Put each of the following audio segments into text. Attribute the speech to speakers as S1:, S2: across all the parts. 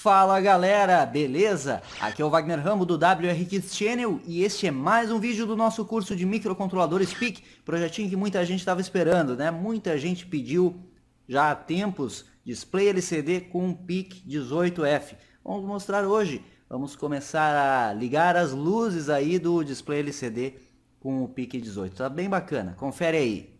S1: Fala galera, beleza? Aqui é o Wagner Rambo do WRX Channel e este é mais um vídeo do nosso curso de microcontroladores PIC, projetinho que muita gente estava esperando, né? Muita gente pediu já há tempos display LCD com PIC 18F. Vamos mostrar hoje, vamos começar a ligar as luzes aí do display LCD com o PIC 18, tá bem bacana, confere aí.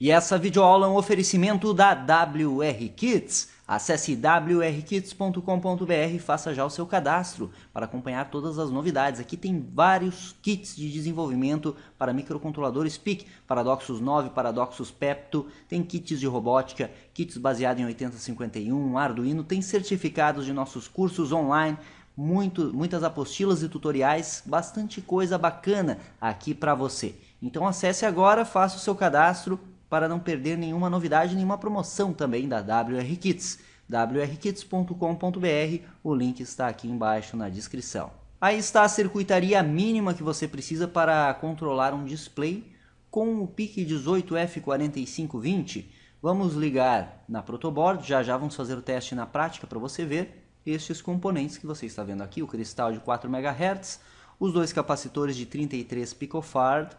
S1: E essa videoaula é um oferecimento da WR Kits. Acesse wrkits.com.br e faça já o seu cadastro para acompanhar todas as novidades. Aqui tem vários kits de desenvolvimento para microcontroladores PIC, Paradoxos 9, Paradoxos Pepto, tem kits de robótica, kits baseados em 8051, Arduino, tem certificados de nossos cursos online, muito, muitas apostilas e tutoriais, bastante coisa bacana aqui para você. Então acesse agora, faça o seu cadastro para não perder nenhuma novidade, nenhuma promoção também da WR Kits. wrkits.com.br, o link está aqui embaixo na descrição. Aí está a circuitaria mínima que você precisa para controlar um display com o PIC 18F4520. Vamos ligar na protoboard, já já vamos fazer o teste na prática para você ver estes componentes que você está vendo aqui, o cristal de 4 MHz, os dois capacitores de 33 picofard,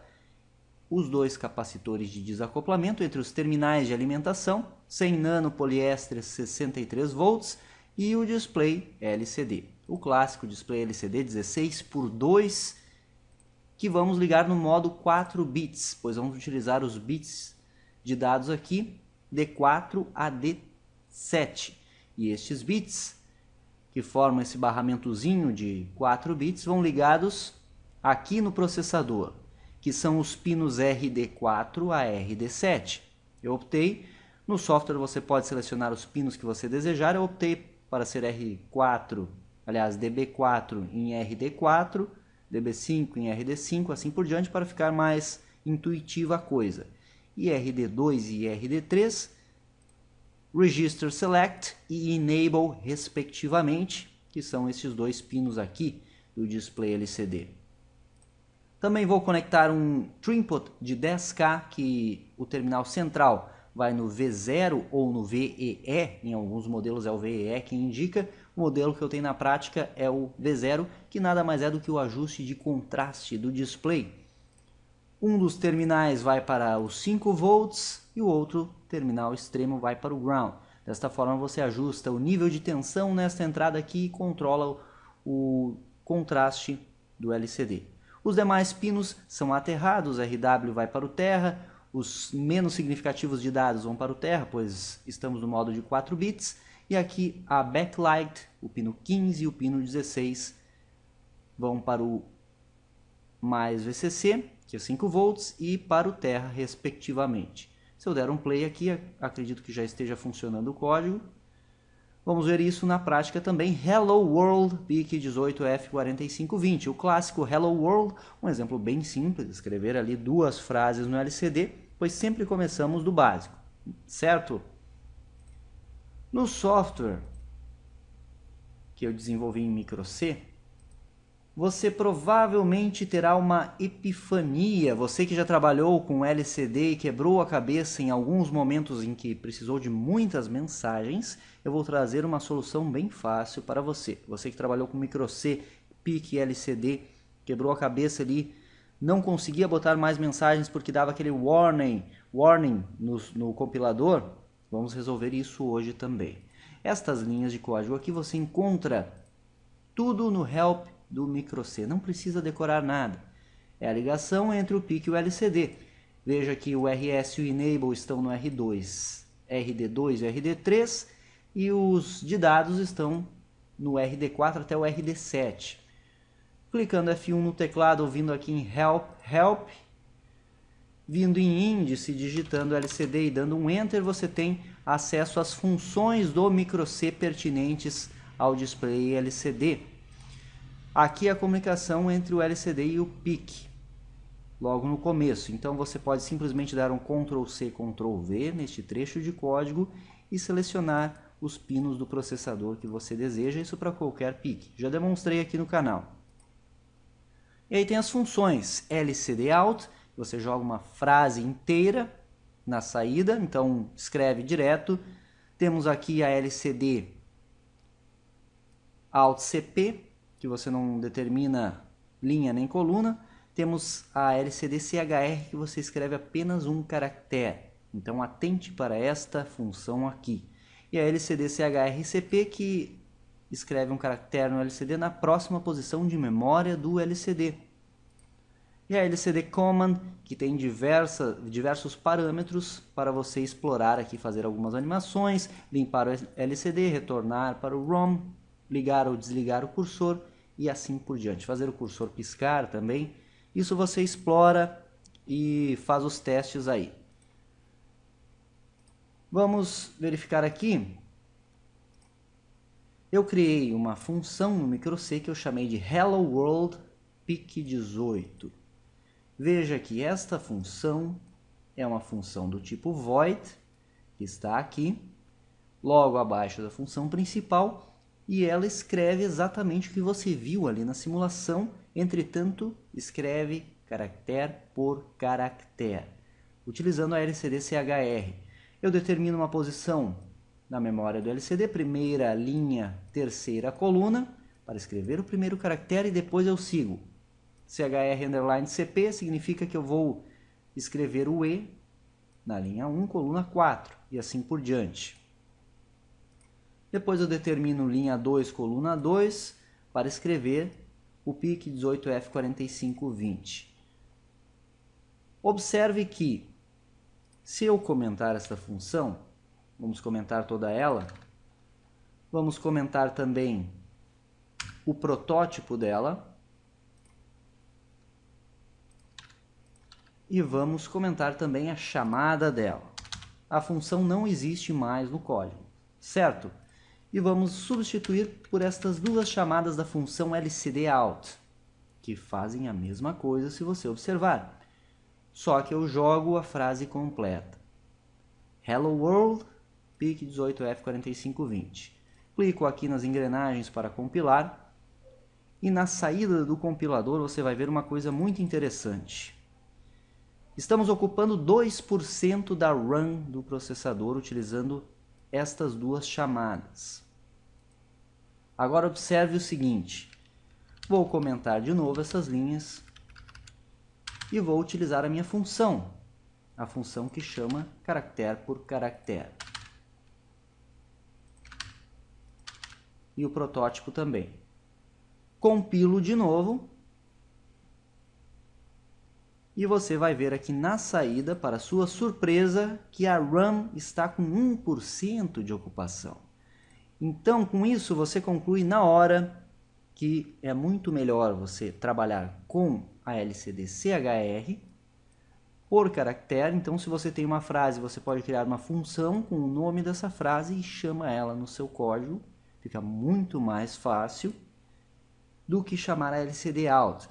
S1: os dois capacitores de desacoplamento entre os terminais de alimentação, 100 nano poliéster 63 volts e o display LCD. O clássico display LCD 16 por 2 que vamos ligar no modo 4 bits, pois vamos utilizar os bits de dados aqui d 4 a D7. E estes bits que formam esse barramentozinho de 4 bits vão ligados aqui no processador, que são os pinos RD4 a RD7. Eu optei, no software você pode selecionar os pinos que você desejar, eu optei para ser R4, aliás, DB4 em RD4, DB5 em RD5, assim por diante, para ficar mais intuitiva a coisa. E RD2 e RD3, Register Select e Enable, respectivamente, que são esses dois pinos aqui do display LCD. Também vou conectar um trimput de 10K, que o terminal central vai no V0 ou no VEE, em alguns modelos é o VEE que indica, o modelo que eu tenho na prática é o V0, que nada mais é do que o ajuste de contraste do display. Um dos terminais vai para os 5 volts e o outro terminal extremo vai para o ground. Desta forma você ajusta o nível de tensão nesta entrada aqui e controla o contraste do LCD. Os demais pinos são aterrados, RW vai para o terra, os menos significativos de dados vão para o terra, pois estamos no modo de 4 bits, e aqui a backlight, o pino 15 e o pino 16 vão para o mais VCC, que é 5 volts, e para o terra, respectivamente. Se eu der um play aqui, acredito que já esteja funcionando o código. Vamos ver isso na prática também. Hello World PIC 18F4520. O clássico Hello World, um exemplo bem simples, escrever ali duas frases no LCD, pois sempre começamos do básico, certo? No software que eu desenvolvi em Micro C você provavelmente terá uma epifania. Você que já trabalhou com LCD e quebrou a cabeça em alguns momentos em que precisou de muitas mensagens, eu vou trazer uma solução bem fácil para você. Você que trabalhou com micro C, PIC, LCD, quebrou a cabeça ali, não conseguia botar mais mensagens porque dava aquele warning, warning no, no compilador, vamos resolver isso hoje também. Estas linhas de código aqui você encontra tudo no help do micro C. Não precisa decorar nada. É a ligação entre o PIC e o LCD. Veja que o RS e o Enable estão no R2, RD2 e RD3 e os de dados estão no RD4 até o RD7. Clicando F1 no teclado, vindo aqui em Help, Help, vindo em índice, digitando LCD e dando um Enter, você tem acesso às funções do micro C pertinentes ao display LCD. Aqui é a comunicação entre o LCD e o PIC, logo no começo. Então você pode simplesmente dar um Ctrl C, Ctrl V neste trecho de código e selecionar os pinos do processador que você deseja, isso para qualquer PIC. Já demonstrei aqui no canal. E aí tem as funções LCD out, você joga uma frase inteira na saída, então escreve direto. Temos aqui a LCD out CP, que você não determina linha nem coluna. Temos a LCD-CHR que você escreve apenas um caractere. Então atente para esta função aqui. E a lcd que escreve um caractere no LCD na próxima posição de memória do LCD. E a LCD Command, que tem diversa, diversos parâmetros para você explorar aqui, fazer algumas animações, limpar o LCD, retornar para o ROM, ligar ou desligar o cursor e assim por diante. Fazer o cursor piscar também. Isso você explora e faz os testes aí. Vamos verificar aqui. Eu criei uma função no MicroC que eu chamei de Hello World PIC 18. Veja que esta função é uma função do tipo void, que está aqui, logo abaixo da função principal, e ela escreve exatamente o que você viu ali na simulação, entretanto, escreve caractere por caractere, utilizando a LCD-CHR. Eu determino uma posição na memória do LCD, primeira linha, terceira coluna, para escrever o primeiro caractere e depois eu sigo. CHR underline CP significa que eu vou escrever o E na linha 1, coluna 4 e assim por diante. Depois eu determino linha 2, coluna 2, para escrever o pique 18F4520. Observe que, se eu comentar esta função, vamos comentar toda ela, vamos comentar também o protótipo dela e vamos comentar também a chamada dela. A função não existe mais no código, certo? e vamos substituir por estas duas chamadas da função LCD out, que fazem a mesma coisa se você observar. Só que eu jogo a frase completa. Hello World, PIC 18F4520. Clico aqui nas engrenagens para compilar. E na saída do compilador você vai ver uma coisa muito interessante. Estamos ocupando 2% da RAM do processador utilizando estas duas chamadas. Agora observe o seguinte, vou comentar de novo essas linhas e vou utilizar a minha função, a função que chama caractere por caractere. E o protótipo também. Compilo de novo e você vai ver aqui na saída, para sua surpresa, que a RAM está com 1% de ocupação. Então, com isso, você conclui na hora que é muito melhor você trabalhar com a LCD CHR por caractere. Então, se você tem uma frase, você pode criar uma função com o nome dessa frase e chama ela no seu código. Fica muito mais fácil do que chamar a LCD out.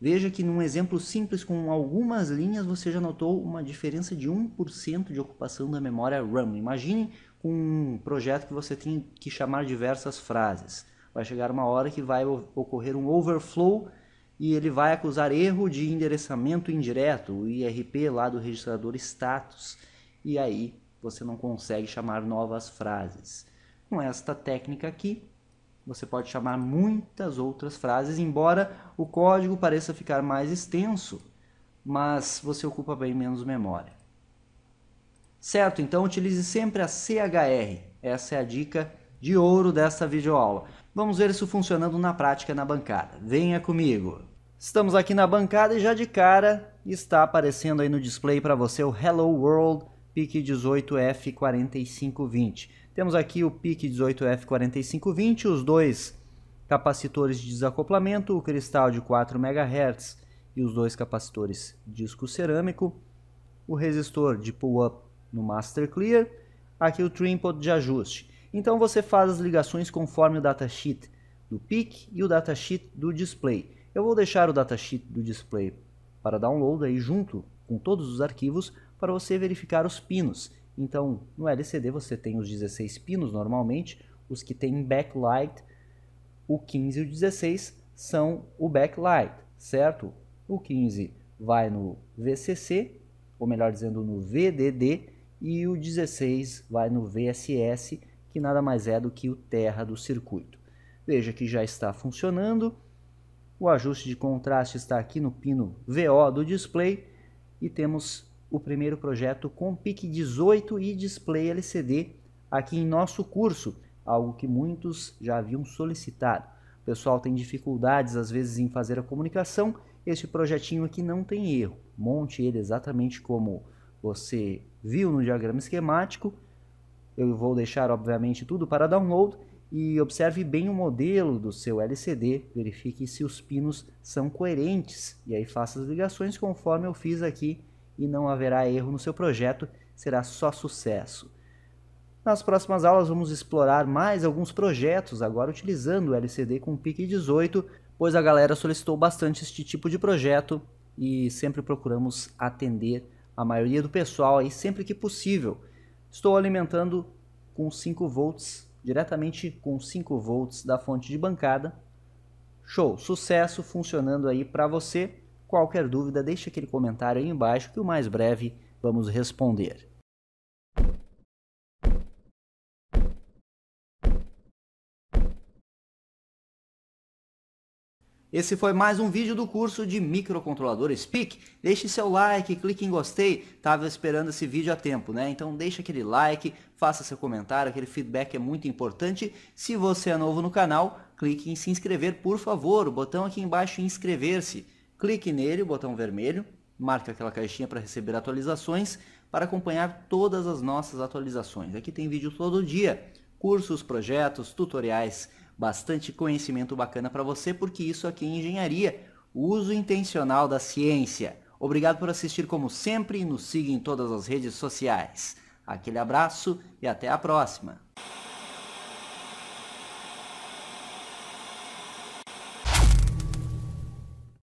S1: Veja que num exemplo simples com algumas linhas você já notou uma diferença de 1% de ocupação da memória RAM. Imagine com um projeto que você tem que chamar diversas frases. Vai chegar uma hora que vai ocorrer um overflow e ele vai acusar erro de endereçamento indireto, o IRP lá do registrador status, e aí você não consegue chamar novas frases. Com esta técnica aqui, você pode chamar muitas outras frases, embora o código pareça ficar mais extenso, mas você ocupa bem menos memória. Certo, então utilize sempre a CHR. Essa é a dica de ouro desta videoaula. Vamos ver isso funcionando na prática na bancada. Venha comigo! Estamos aqui na bancada e já de cara está aparecendo aí no display para você o Hello World PIC 18F4520. Temos aqui o PIC 18F4520, os dois capacitores de desacoplamento, o cristal de 4 MHz e os dois capacitores disco cerâmico, o resistor de pull-up no Master Clear, aqui o trim pot de ajuste. Então você faz as ligações conforme o datasheet do PIC e o datasheet do display. Eu vou deixar o datasheet do display para download aí junto com todos os arquivos para você verificar os pinos então, no LCD você tem os 16 pinos normalmente, os que tem backlight, o 15 e o 16 são o backlight, certo? O 15 vai no VCC, ou melhor dizendo, no VDD, e o 16 vai no VSS, que nada mais é do que o terra do circuito. Veja que já está funcionando. O ajuste de contraste está aqui no pino VO do display e temos o primeiro projeto com PIC 18 e display LCD aqui em nosso curso, algo que muitos já haviam solicitado. O pessoal tem dificuldades às vezes em fazer a comunicação, este projetinho aqui não tem erro. Monte ele exatamente como você viu no diagrama esquemático. Eu vou deixar obviamente tudo para download e observe bem o modelo do seu LCD, verifique se os pinos são coerentes e aí faça as ligações conforme eu fiz aqui e não haverá erro no seu projeto, será só sucesso. Nas próximas aulas vamos explorar mais alguns projetos, agora utilizando o LCD com PIC 18, pois a galera solicitou bastante este tipo de projeto e sempre procuramos atender a maioria do pessoal aí sempre que possível. Estou alimentando com 5 volts, diretamente com 5 volts da fonte de bancada. Show, sucesso funcionando aí para você. Qualquer dúvida, deixe aquele comentário aí embaixo que o mais breve vamos responder. Esse foi mais um vídeo do curso de microcontrolador Speak. Deixe seu like, clique em gostei. Tava esperando esse vídeo a tempo, né? Então deixa aquele like, faça seu comentário, aquele feedback é muito importante. Se você é novo no canal, clique em se inscrever, por favor. O botão aqui embaixo inscrever-se clique nele, o botão vermelho, marque aquela caixinha para receber atualizações, para acompanhar todas as nossas atualizações. Aqui tem vídeo todo dia, cursos, projetos, tutoriais, bastante conhecimento bacana para você, porque isso aqui é engenharia, uso intencional da ciência. Obrigado por assistir como sempre e nos siga em todas as redes sociais. Aquele abraço e até a próxima!